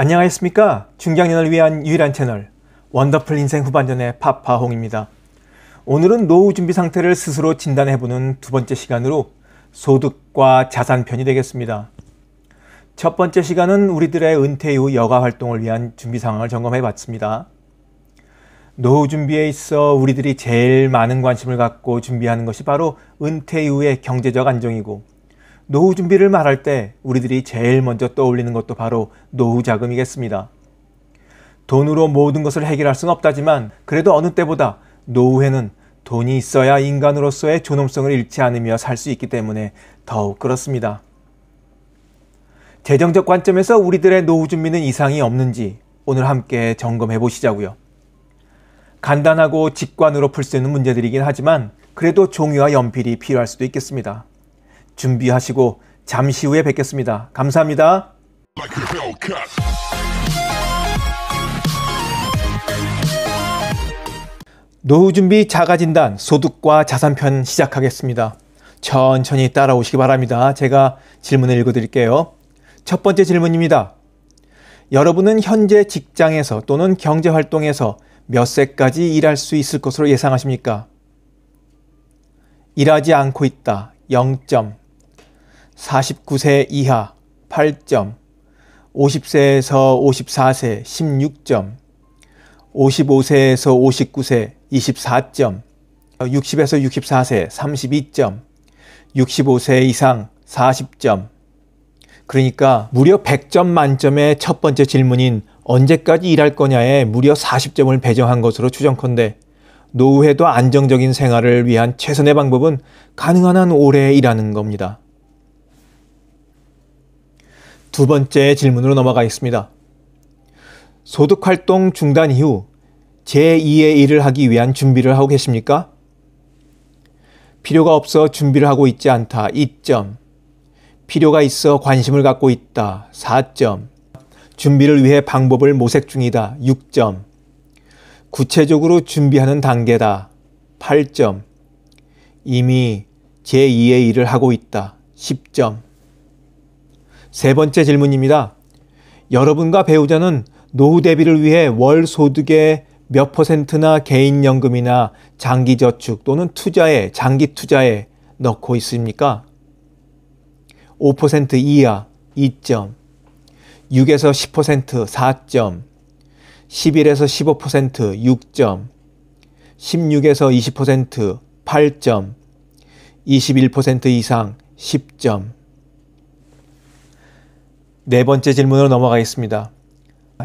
안녕하십니까 중장년을 위한 유일한 채널 원더풀 인생 후반전의 파파홍입니다. 오늘은 노후 준비 상태를 스스로 진단해보는 두 번째 시간으로 소득과 자산 편이 되겠습니다. 첫 번째 시간은 우리들의 은퇴 이후 여가 활동을 위한 준비 상황을 점검해 봤습니다. 노후 준비에 있어 우리들이 제일 많은 관심을 갖고 준비하는 것이 바로 은퇴 이후의 경제적 안정이고 노후 준비를 말할 때 우리들이 제일 먼저 떠올리는 것도 바로 노후 자금이겠습니다. 돈으로 모든 것을 해결할 수는 없다지만 그래도 어느 때보다 노후에는 돈이 있어야 인간으로서의 존엄성을 잃지 않으며 살 수 있기 때문에 더욱 그렇습니다. 재정적 관점에서 우리들의 노후 준비는 이상이 없는지 오늘 함께 점검해 보시자고요. 간단하고 직관으로 풀 수 있는 문제들이긴 하지만 그래도 종이와 연필이 필요할 수도 있겠습니다. 준비하시고 잠시 후에 뵙겠습니다. 감사합니다. 노후준비 자가진단 소득과 자산편 시작하겠습니다. 천천히 따라오시기 바랍니다. 제가 질문을 읽어드릴게요. 첫 번째 질문입니다. 여러분은 현재 직장에서 또는 경제활동에서 몇 세까지 일할 수 있을 것으로 예상하십니까? 일하지 않고 있다. 0점. 49세 이하 8점, 50세에서 54세 16점, 55세에서 59세 24점, 60에서 64세 32점, 65세 이상 40점. 그러니까 무려 100점 만점의 첫 번째 질문인 언제까지 일할 거냐에 무려 40점을 배정한 것으로 추정컨대 노후에도 안정적인 생활을 위한 최선의 방법은 가능한 한 오래 일하는 겁니다. 두 번째 질문으로 넘어가겠습니다. 소득 활동 중단 이후 제2의 일을 하기 위한 준비를 하고 계십니까? 필요가 없어 준비를 하고 있지 않다. 2점. 필요가 있어 관심을 갖고 있다. 4점. 준비를 위해 방법을 모색 중이다. 6점. 구체적으로 준비하는 단계다. 8점. 이미 제2의 일을 하고 있다. 10점. 세 번째 질문입니다. 여러분과 배우자는 노후 대비를 위해 월 소득의 몇 퍼센트나 개인연금이나 장기저축 또는 투자에, 장기 투자에 넣고 있습니까? 5% 이하 2점, 6에서 10% 4점, 11에서 15% 6점, 16에서 20% 8점, 21% 이상 10점. 네 번째 질문으로 넘어가겠습니다.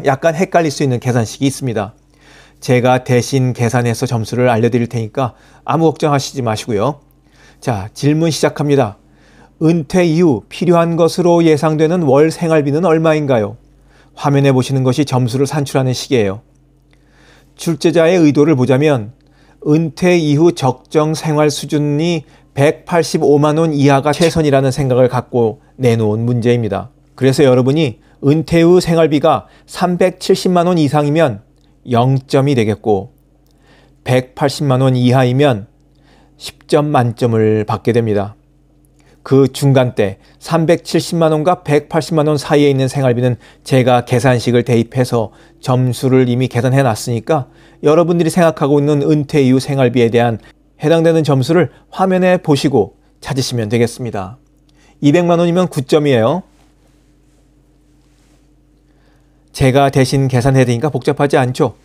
약간 헷갈릴 수 있는 계산식이 있습니다. 제가 대신 계산해서 점수를 알려드릴 테니까 아무 걱정하시지 마시고요. 자, 질문 시작합니다. 은퇴 이후 필요한 것으로 예상되는 월 생활비는 얼마인가요? 화면에 보시는 것이 점수를 산출하는 시기예요 출제자의 의도를 보자면 은퇴 이후 적정 생활 수준이 185만 원 이하가 최선이라는 생각을 갖고 내놓은 문제입니다. 그래서 여러분이 은퇴 후 생활비가 370만 원 이상이면 0점이 되겠고 180만 원 이하이면 10점 만점을 받게 됩니다. 그 중간대 370만 원과 180만 원 사이에 있는 생활비는 제가 계산식을 대입해서 점수를 이미 계산해 놨으니까 여러분들이 생각하고 있는 은퇴 이후 생활비에 대한 해당되는 점수를 화면에 보시고 찾으시면 되겠습니다. 200만 원이면 9점이에요. 제가 대신 계산해드니까 복잡하지 않죠.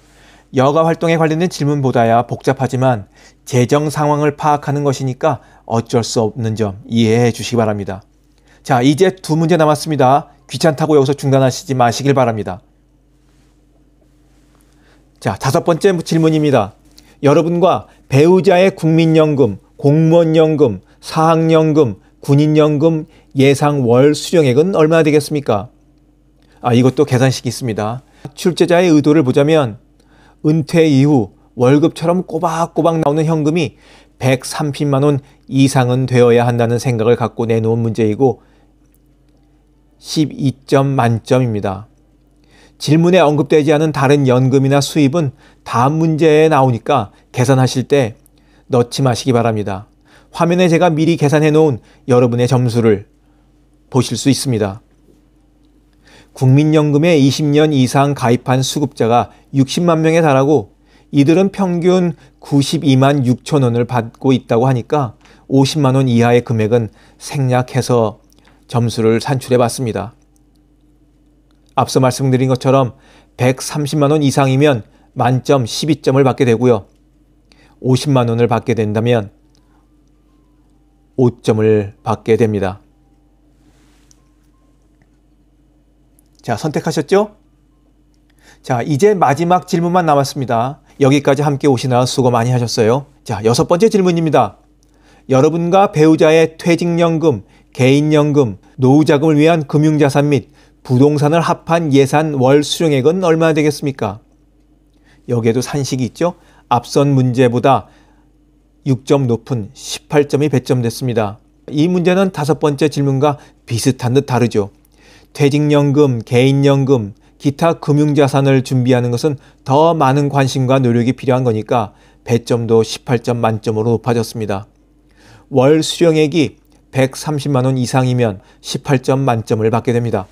여가 활동에 관련된 질문보다야 복잡하지만 재정 상황을 파악하는 것이니까 어쩔 수 없는 점 이해해 주시기 바랍니다. 자, 이제 두 문제 남았습니다. 귀찮다고 여기서 중단하시지 마시길 바랍니다. 자, 다섯 번째 질문입니다. 여러분과 배우자의 국민연금, 공무원연금, 사학연금, 군인연금 예상 월 수령액은 얼마나 되겠습니까? 아, 이것도 계산식이 있습니다. 출제자의 의도를 보자면 은퇴 이후 월급처럼 꼬박꼬박 나오는 현금이 130만 원 이상은 되어야 한다는 생각을 갖고 내놓은 문제이고 12점 만점입니다. 질문에 언급되지 않은 다른 연금이나 수입은 다음 문제에 나오니까 계산하실 때 넣지 마시기 바랍니다. 화면에 제가 미리 계산해 놓은 여러분의 점수를 보실 수 있습니다. 국민연금에 20년 이상 가입한 수급자가 60만 명에 달하고 이들은 평균 92만 6천 원을 받고 있다고 하니까 50만 원 이하의 금액은 생략해서 점수를 산출해 봤습니다. 앞서 말씀드린 것처럼 130만 원 이상이면 만점 12점을 받게 되고요. 50만 원을 받게 된다면 5점을 받게 됩니다. 자, 선택하셨죠? 자, 이제 마지막 질문만 남았습니다. 여기까지 함께 오시나 수고 많이 하셨어요. 자, 여섯 번째 질문입니다. 여러분과 배우자의 퇴직연금, 개인연금, 노후자금을 위한 금융자산 및 부동산을 합한 예산 월 수령액은 얼마나 되겠습니까? 여기에도 산식이 있죠? 앞선 문제보다 6점 높은 18점이 배점됐습니다. 이 문제는 다섯 번째 질문과 비슷한 듯 다르죠. 퇴직연금, 개인연금, 기타 금융자산을 준비하는 것은 더 많은 관심과 노력이 필요한 거니까 배점도 18점 만점으로 높아졌습니다. 월 수령액이 130만원 이상이면 18점 만점을 받게 됩니다.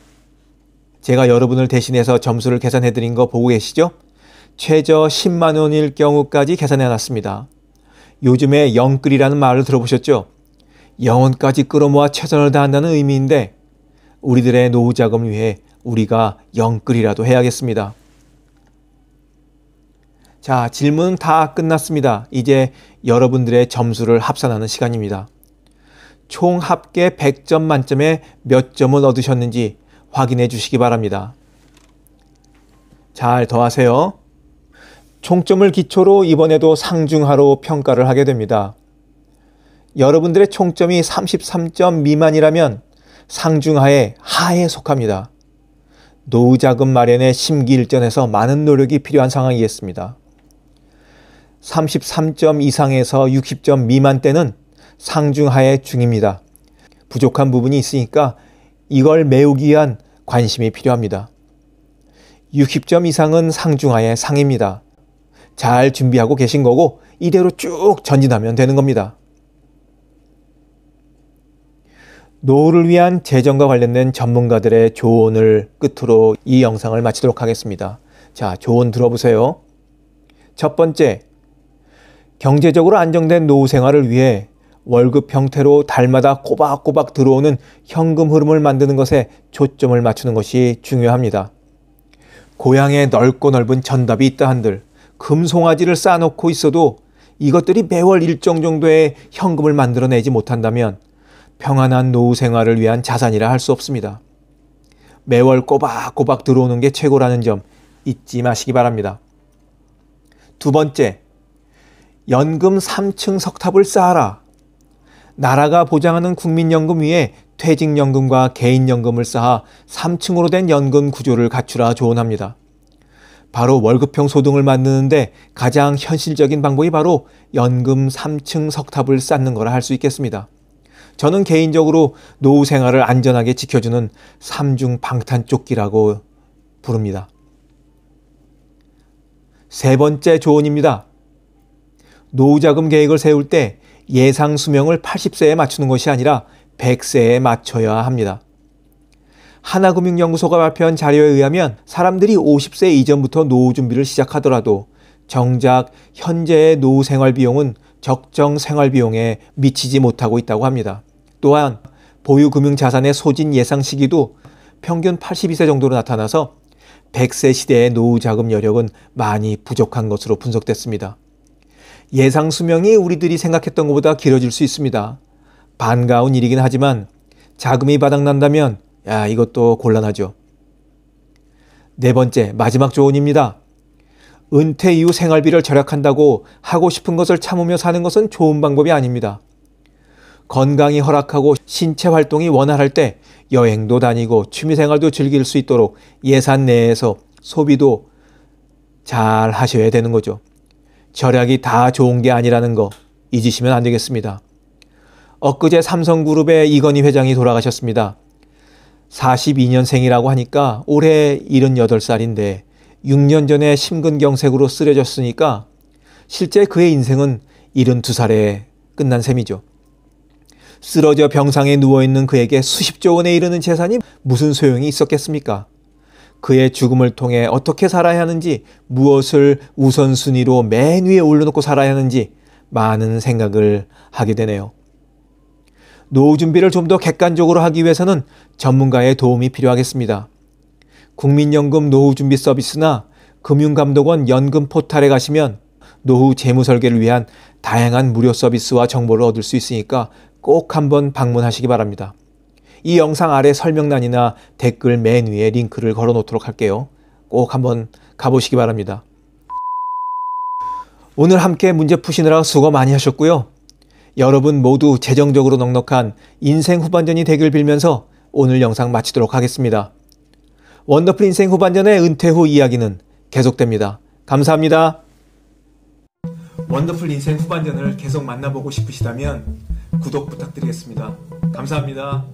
제가 여러분을 대신해서 점수를 계산해 드린 거 보고 계시죠? 최저 10만원일 경우까지 계산해 놨습니다. 요즘에 영끌이라는 말을 들어보셨죠? 영혼까지 끌어모아 최선을 다한다는 의미인데 우리들의 노후 자금 위해 우리가 영끌이라도 해야겠습니다. 자, 질문 다 끝났습니다. 이제 여러분들의 점수를 합산하는 시간입니다. 총 합계 100점 만점에 몇 점을 얻으셨는지 확인해 주시기 바랍니다. 잘 더하세요. 총점을 기초로 이번에도 상중하로 평가를 하게 됩니다. 여러분들의 총점이 33점 미만이라면 상중하에 하에 속합니다. 노후 자금 마련에 심기일전에서 많은 노력이 필요한 상황이겠습니다 33점 이상에서 60점 미만 때는 상중하의 중입니다. 부족한 부분이 있으니까 이걸 메우기 위한 관심이 필요합니다. 60점 이상은 상중하의 상입니다. 잘 준비하고 계신 거고 이대로 쭉 전진하면 되는 겁니다. 노후를 위한 재정과 관련된 전문가들의 조언을 끝으로 이 영상을 마치도록 하겠습니다. 자, 조언 들어보세요. 첫 번째, 경제적으로 안정된 노후 생활을 위해 월급 형태로 달마다 꼬박꼬박 들어오는 현금 흐름을 만드는 것에 초점을 맞추는 것이 중요합니다. 고향에 넓고 넓은 전답이 있다 한들 금송아지를 쌓아놓고 있어도 이것들이 매월 일정 정도의 현금을 만들어내지 못한다면 평안한 노후 생활을 위한 자산이라 할 수 없습니다. 매월 꼬박꼬박 들어오는 게 최고라는 점 잊지 마시기 바랍니다. 두 번째, 연금 3층 석탑을 쌓아라. 나라가 보장하는 국민연금 위에 퇴직연금과 개인연금을 쌓아 3층으로 된 연금 구조를 갖추라 조언합니다. 바로 월급형 소득을 만드는데 가장 현실적인 방법이 바로 연금 3층 석탑을 쌓는 거라 할 수 있겠습니다. 저는 개인적으로 노후 생활을 안전하게 지켜주는 삼중 방탄조끼라고 부릅니다. 세 번째 조언입니다. 노후 자금 계획을 세울 때 예상 수명을 80세에 맞추는 것이 아니라 100세에 맞춰야 합니다. 하나금융연구소가 발표한 자료에 의하면 사람들이 50세 이전부터 노후 준비를 시작하더라도 정작 현재의 노후 생활 비용은 적정 생활 비용에 미치지 못하고 있다고 합니다. 또한 보유금융자산의 소진 예상 시기도 평균 82세 정도로 나타나서 100세 시대의 노후 자금 여력은 많이 부족한 것으로 분석됐습니다. 예상 수명이 우리들이 생각했던 것보다 길어질 수 있습니다. 반가운 일이긴 하지만 자금이 바닥난다면 야, 이것도 곤란하죠. 네 번째, 마지막 조언입니다. 은퇴 이후 생활비를 절약한다고 하고 싶은 것을 참으며 사는 것은 좋은 방법이 아닙니다. 건강이 허락하고 신체 활동이 원활할 때 여행도 다니고 취미생활도 즐길 수 있도록 예산 내에서 소비도 잘 하셔야 되는 거죠. 절약이 다 좋은 게 아니라는 거 잊으시면 안 되겠습니다. 엊그제 삼성그룹의 이건희 회장이 돌아가셨습니다. 42년생이라고 하니까 올해 78살인데 6년 전에 심근경색으로 쓰러졌으니까 실제 그의 인생은 72살에 끝난 셈이죠. 쓰러져 병상에 누워있는 그에게 수십조 원에 이르는 재산이 무슨 소용이 있었겠습니까? 그의 죽음을 통해 어떻게 살아야 하는지, 무엇을 우선순위로 맨 위에 올려놓고 살아야 하는지 많은 생각을 하게 되네요. 노후 준비를 좀 더 객관적으로 하기 위해서는 전문가의 도움이 필요하겠습니다. 국민연금 노후 준비 서비스나 금융감독원 연금 포탈에 가시면 노후 재무 설계를 위한 다양한 무료 서비스와 정보를 얻을 수 있으니까 꼭 한번 방문하시기 바랍니다. 이 영상 아래 설명란이나 댓글 맨 위에 링크를 걸어 놓도록 할게요. 꼭 한번 가보시기 바랍니다. 오늘 함께 문제 푸시느라 수고 많이 하셨고요. 여러분 모두 재정적으로 넉넉한 인생 후반전이 되길 빌면서 오늘 영상 마치도록 하겠습니다. 원더풀 인생 후반전의 은퇴 후 이야기는 계속됩니다. 감사합니다. 원더풀 인생 후반전을 계속 만나보고 싶으시다면 구독 부탁드리겠습니다. 감사합니다.